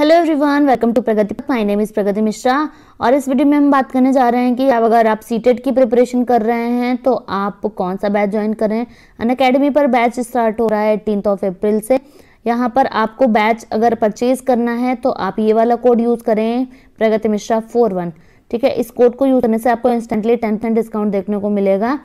hello everyone welcome to Pragati my name is Pragati Mishra और इस video में हम बात करने जा रहे हैं कि अब अगर आप सीटेट e की प्रिपरेशन कर रहे हैं तो आप कौन सा बैच ज्वाइन करें अन अकेडमी पर बैच स्टार्ट हो रहा है एटीन ऑफ अप्रैल से यहाँ पर आपको बैच अगर परचेज करना है तो आप ये वाला कोड यूज़ करें प्रगति मिश्रा फोर वन ठीक है इस कोड को यूज़ करने से आपको इंस्टेंटली टेन परसेंट डिस्काउंट देखने को मिलेगा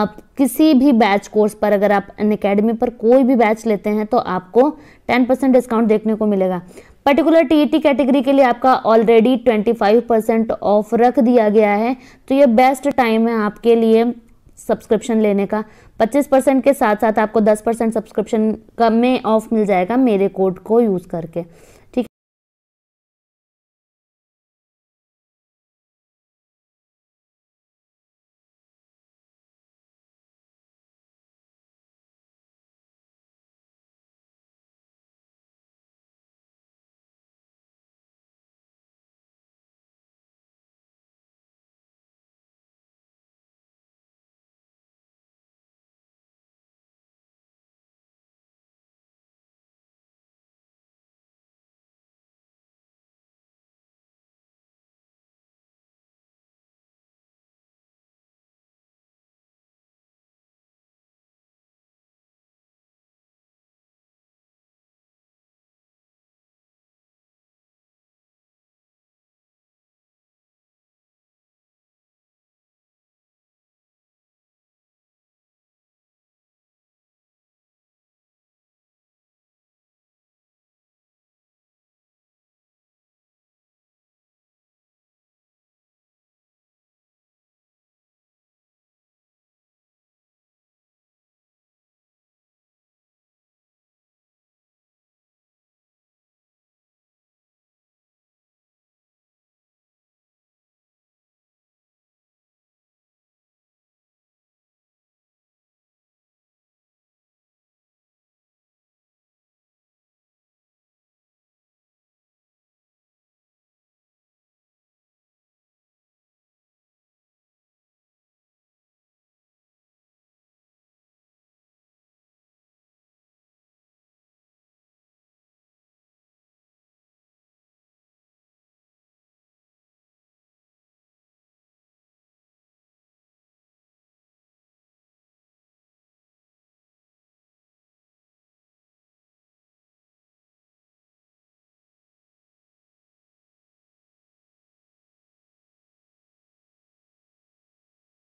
आप किसी भी बैच कोर्स पर अगर आप अन अकेडमी पर कोई भी बैच लेते हैं तो आपको टेन परसेंट डिस्काउंट देखने को मिलेगा पर्टिकुलर टीईटी कैटेगरी के लिए आपका ऑलरेडी 25 परसेंट ऑफ रख दिया गया है तो ये बेस्ट टाइम है आपके लिए सब्सक्रिप्शन लेने का 25 परसेंट के साथ साथ आपको 10 परसेंट सब्सक्रिप्शन का में ऑफ मिल जाएगा मेरे कोड को यूज़ करके